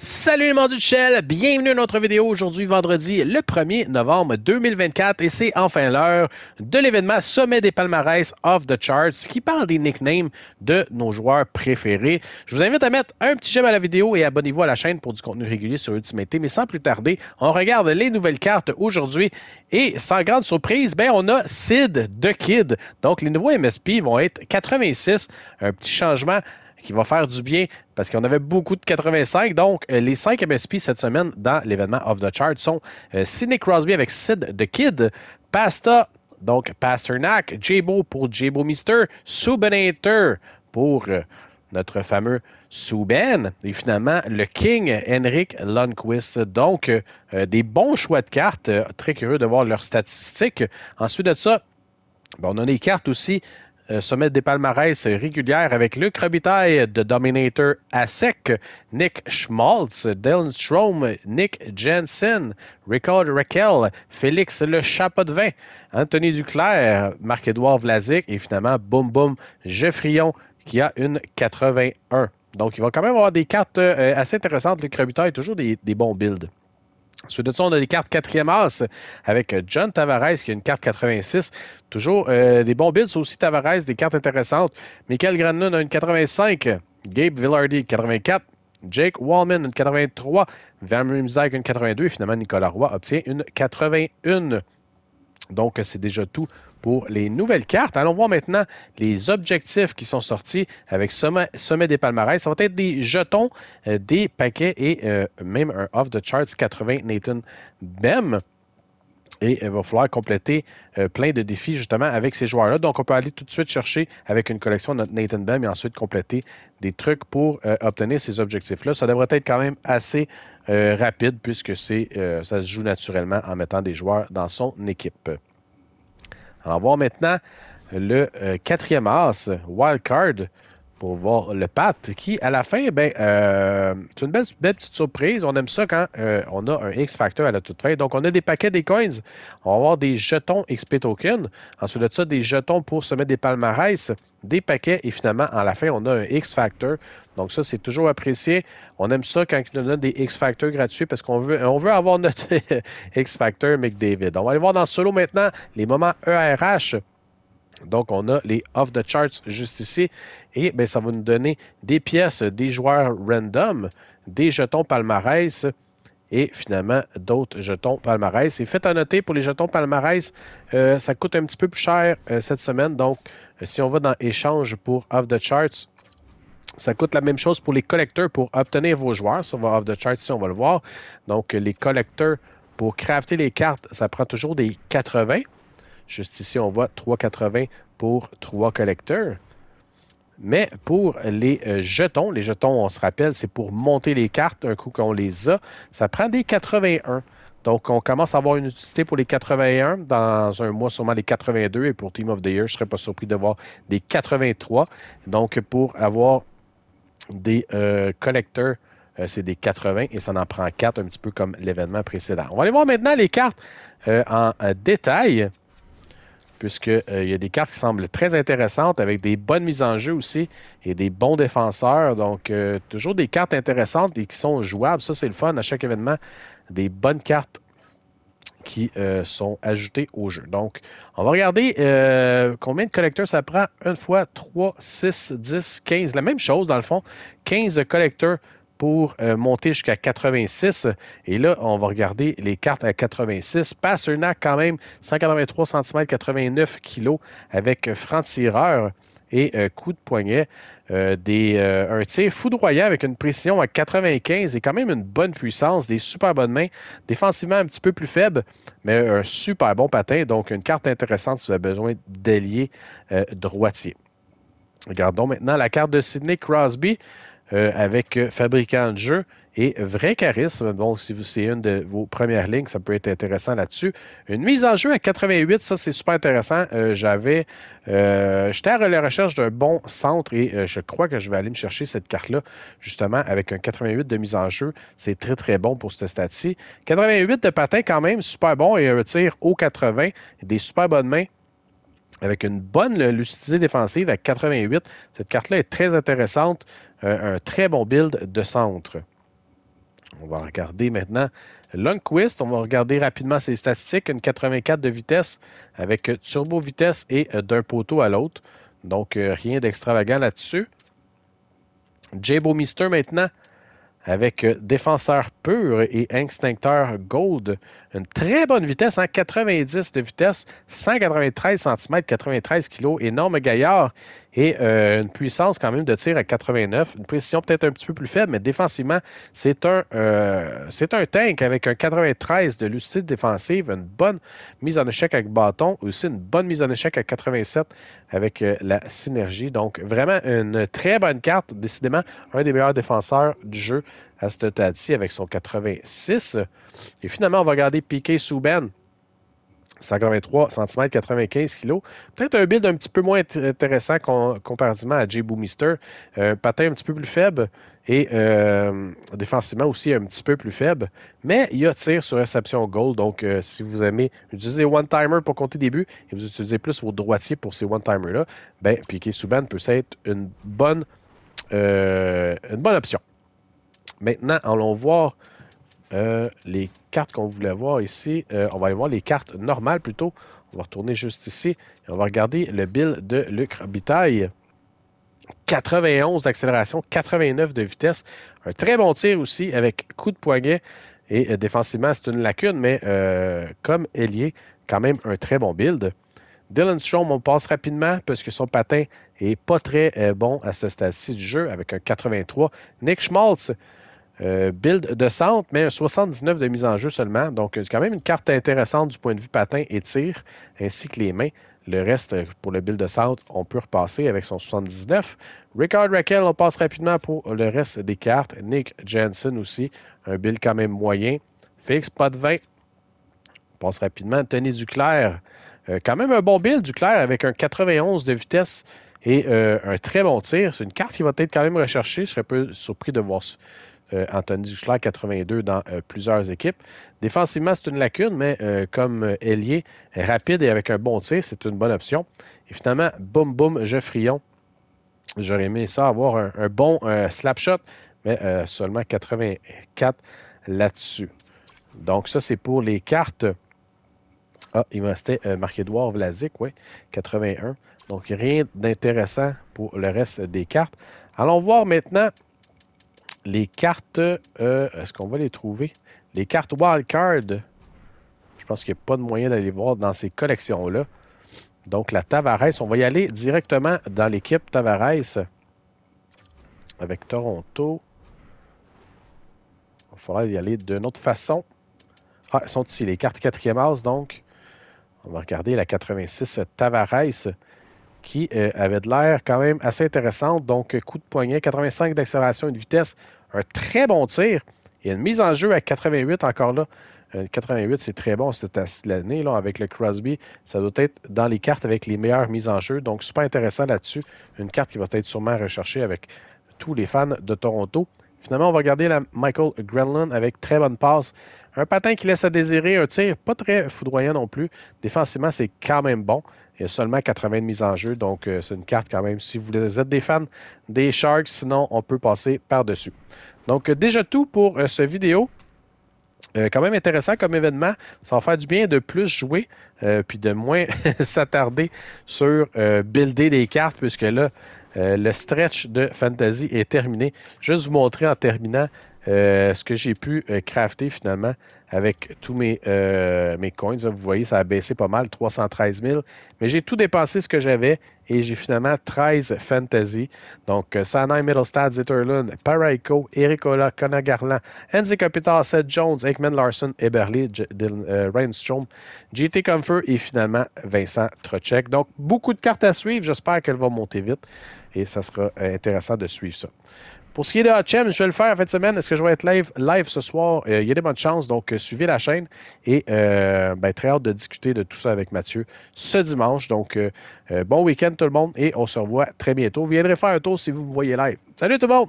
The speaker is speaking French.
Salut les monde du Shell, bienvenue à notre vidéo aujourd'hui vendredi le 1er novembre 2024 et c'est enfin l'heure de l'événement Sommet des palmarès of the charts qui parle des nicknames de nos joueurs préférés. Je vous invite à mettre un petit j'aime à la vidéo et abonnez-vous à la chaîne pour du contenu régulier sur Ultimate. Mais sans plus tarder, on regarde les nouvelles cartes aujourd'hui et sans grande surprise, ben on a Sid de Kid. Donc les nouveaux MSP vont être 86, un petit changement qui va faire du bien parce qu'on avait beaucoup de 85. Donc, euh, les 5 MSP cette semaine dans l'événement Of the Chart sont euh, Sidney Crosby avec Sid the Kid, Pasta, donc Pasternak, Jabo pour Jabo Mister, Subinator pour euh, notre fameux Souben et finalement le King Henrik Lundqvist. Donc, des bons choix de cartes. très curieux de voir leurs statistiques. Ensuite de ça, ben, on a des cartes aussi euh, sommet des palmarès régulière avec le Robitaille de Dominator à sec, Nick Schmaltz, Dylan Strom, Nick Jensen, Ricard Raquel, Félix Le Chapeau de Vin, Anthony Duclair, Marc-Édouard Vlasic et finalement Boum Boum Geoffrion qui a une 81. Donc, il va quand même avoir des cartes euh, assez intéressantes. Luc Robitaille, toujours des bons builds. Sur de ça, on a des cartes quatrième as avec euh, John Tavares qui a une carte 86. Toujours euh, des bons bills. aussi, Tavares, des cartes intéressantes. Michael Granlund a une 85. Gabe Villardy, 84. Jake Wallman, une 83. Van Rimzak, une 82. Et finalement, Nicolas Roy obtient une 81. Donc, c'est déjà tout pour les nouvelles cartes. Allons voir maintenant les objectifs qui sont sortis avec Sommet, des palmarès. Ça va être des jetons, euh, des paquets et euh, même un off the charts 80 Nathan Bem. Et il euh, va falloir compléter plein de défis justement avec ces joueurs-là. Donc, on peut aller tout de suite chercher avec une collection de Nathan Bem et ensuite compléter des trucs pour obtenir ces objectifs-là. Ça devrait être quand même assez rapide puisque c'est ça se joue naturellement en mettant des joueurs dans son équipe. On va voir maintenant le euh, quatrième as, Wildcard, pour voir le Pat, qui, à la fin, ben, euh, c'est une belle, petite surprise. On aime ça quand euh, on a un X Factor à la toute fin. Donc, on a des paquets des coins. On va avoir des jetons XP Token. Ensuite de ça, des jetons pour se mettre des palmarès, des paquets. Et finalement, à la fin, on a un X Factor. Donc, ça, c'est toujours apprécié. On aime ça quand on a des X Factor gratuits parce qu'on veut, on veut avoir notre X Factor McDavid. On va aller voir dans solo maintenant les moments ERH. Donc, on a les off the charts juste ici. Et ben, ça va nous donner des pièces, des joueurs random, des jetons palmarès et finalement d'autres jetons palmarès. Et faites à noter pour les jetons palmarès, euh, ça coûte un petit peu plus cher euh, cette semaine. Donc, euh, si on va dans échange pour off the charts, ça coûte la même chose pour les collecteurs pour obtenir vos joueurs. Si on va off the charts ici, on va le voir. Donc, les collecteurs pour crafter les cartes, ça prend toujours des 80. Juste ici, on voit 3,80 pour 3 collecteurs. Mais pour les euh, jetons, les jetons, on se rappelle, c'est pour monter les cartes un coup qu'on les a. Ça prend des 81. Donc, on commence à avoir une utilité pour les 81. Dans un mois, sûrement les 82. Et pour Team of the Year, je ne serais pas surpris de voir des 83. Donc, pour avoir des euh, collecteurs, euh, c'est des 80 et ça en prend 4, un petit peu comme l'événement précédent. On va aller voir maintenant les cartes en détail puisqu'il euh, y a des cartes qui semblent très intéressantes avec des bonnes mises en jeu aussi et des bons défenseurs. Donc, euh, toujours des cartes intéressantes et qui sont jouables. Ça, c'est le fun à chaque événement. Des bonnes cartes qui euh, sont ajoutées au jeu. Donc, on va regarder combien de collecteurs ça prend. Une fois, 3, 6, 10, 15. La même chose, dans le fond. 15 collecteurs pour euh, monter jusqu'à 86. Et là, on va regarder les cartes à 86. Pasternak, quand même, 183 cm, 89 kg avec franc-tireur et euh, coup de poignet. Euh, des, un tir foudroyant avec une précision à 95 et quand même une bonne puissance, des super bonnes mains. Défensivement, un petit peu plus faible, mais un super bon patin. Donc, une carte intéressante si vous avez besoin d'ailier droitier. Regardons maintenant la carte de Sidney Crosby. Euh, avec euh, fabricant de jeu » et vrai charisme. Bon, si c'est une de vos premières lignes, ça peut être intéressant là-dessus. Une mise en jeu à 88, ça c'est super intéressant. Euh, j'avais, j'étais à la recherche d'un bon centre et je crois que je vais aller me chercher cette carte-là justement avec un 88 de mise en jeu. C'est très très bon pour ce stat-ci. 88 de patin quand même, super bon et un tir au 80, des super bonnes mains avec une bonne lucidité défensive à 88. Cette carte-là est très intéressante un très bon build de centre. On va regarder maintenant Lundquist. On va regarder rapidement ses statistiques. Une 84 de vitesse avec turbo vitesse et euh, d'un poteau à l'autre. Donc, euh, rien d'extravagant là-dessus. Jabo Mister maintenant avec euh, défenseur pur et instincteur gold. Une très bonne vitesse, en hein? 90 de vitesse, 193 cm, 93 kg, énorme gaillard et euh, une puissance quand même de tir à 89, une précision peut-être un petit peu plus faible, mais défensivement, c'est un, euh, c'est un tank avec un 93 de lucide défensive, une bonne mise en échec avec bâton, aussi une bonne mise en échec à 87 avec euh, la synergie. Donc, vraiment une très bonne carte, décidément un des meilleurs défenseurs du jeu à ce stade-ci avec son 86. Et finalement, on va regarder Piqué Souben 183 cm, 95 kg. Peut-être un build un petit peu moins intéressant comparativement à J. Boomister. Mister. Euh, patin un petit peu plus faible et euh, défensivement aussi un petit peu plus faible. Mais il y a tir sur réception goal. Donc, euh, si vous aimez utiliser one-timer pour compter des buts et vous utilisez plus vos droitiers pour ces one-timers-là, ben, Piqué Subban peut être une bonne, une bonne option. Maintenant, allons voir euh, les cartes qu'on voulait voir ici. Euh, on va aller voir les cartes normales plutôt. On va retourner juste ici on va regarder le build de Luc Bitaille. 91 d'accélération, 89 de vitesse. Un très bon tir aussi avec coup de poignet. Et euh, défensivement, c'est une lacune, mais comme ailier, quand même un très bon build. Dylan Strom, on passe rapidement parce que son patin est pas très bon à ce stade-ci du jeu avec un 83. Nick Schmaltz, euh, build de centre, mais un 79 de mise en jeu seulement. Donc, euh, quand même une carte intéressante du point de vue patin et tir, ainsi que les mains. Le reste, euh, pour le build de centre, on peut repasser avec son 79. Ricard Raquel, on passe rapidement pour le reste des cartes. Nick Jensen aussi, un build quand même moyen. Fix, pas de 20. On passe rapidement. Tony Duclair, quand même un bon build, Duclair, avec un 91 de vitesse et un très bon tir. C'est une carte qui va être quand même recherchée. Je serais un peu surpris de voir euh, Anthony Duclair, 82 dans euh, plusieurs équipes. Défensivement, c'est une lacune, mais euh, comme ailier rapide et avec un bon tir, c'est une bonne option. Et finalement, boum boum, Geoffrion. J'aurais aimé ça avoir un, bon slap shot, mais seulement 84 là-dessus. Donc, ça, c'est pour les cartes. Ah, il me restait Marc-Édouard Vlasic, oui, 81. Donc, rien d'intéressant pour le reste des cartes. Allons voir maintenant les cartes. Euh, est-ce qu'on va les trouver? Les cartes wildcard. Je pense qu'il n'y a pas de moyen d'aller voir dans ces collections-là. Donc, la Tavares, on va y aller directement dans l'équipe Tavares avec Toronto. Il va y aller d'une autre façon. Ah, elles sont ici, les cartes quatrième house, donc. On va regarder la 86 Tavares qui euh, avait de l'air quand même assez intéressante. Donc, euh, coup de poignet, 85 d'accélération et de vitesse, un très bon tir et une mise en jeu à 88 encore là. 88, euh, c'est très bon cette année là, avec le Crosby. Ça doit être dans les cartes avec les meilleures mises en jeu. Donc, super intéressant là-dessus. Une carte qui va être sûrement recherchée avec tous les fans de Toronto. Finalement, on va regarder la Michael Grenlund avec très bonne passe un patin qui laisse à désirer, un tir pas très foudroyant non plus. Défensivement, c'est quand même bon. Il y a seulement 80 de mise en jeu, donc euh, c'est une carte quand même. Si vous êtes des fans des Sharks, sinon on peut passer par-dessus. Donc euh, déjà tout pour cette euh, ce vidéo. quand même intéressant comme événement. Ça va faire du bien de plus jouer, puis de moins s'attarder sur builder des cartes, puisque là, le stretch de Fantasy est terminé. Juste vous montrer en terminant euh, ce que j'ai pu euh, crafter finalement avec tous mes, euh, mes coins. Vous voyez, ça a baissé pas mal, 313 000. Mais j'ai tout dépensé ce que j'avais et j'ai finalement 13 Fantasy. Donc, Sanai Middlestad, Zitterlund, Paraiko, Ericola, Garland, Enzi Capital, Seth Jones, Ekman Larson, Eberly, euh, JT Comfort et finalement Vincent Trocek. Donc, beaucoup de cartes à suivre. J'espère qu'elle va monter vite et ça sera intéressant de suivre ça. Pour ce qui est de Hot je vais le faire en fin de semaine. Est-ce que je vais être live, live ce soir? Euh, il y a des bonnes chances, donc euh, suivez la chaîne. Et euh, ben, très hâte de discuter de tout ça avec Mathieu ce dimanche. Donc, bon week-end tout le monde et on se revoit très bientôt. Vous viendrez faire un tour si vous me voyez live. Salut tout le monde!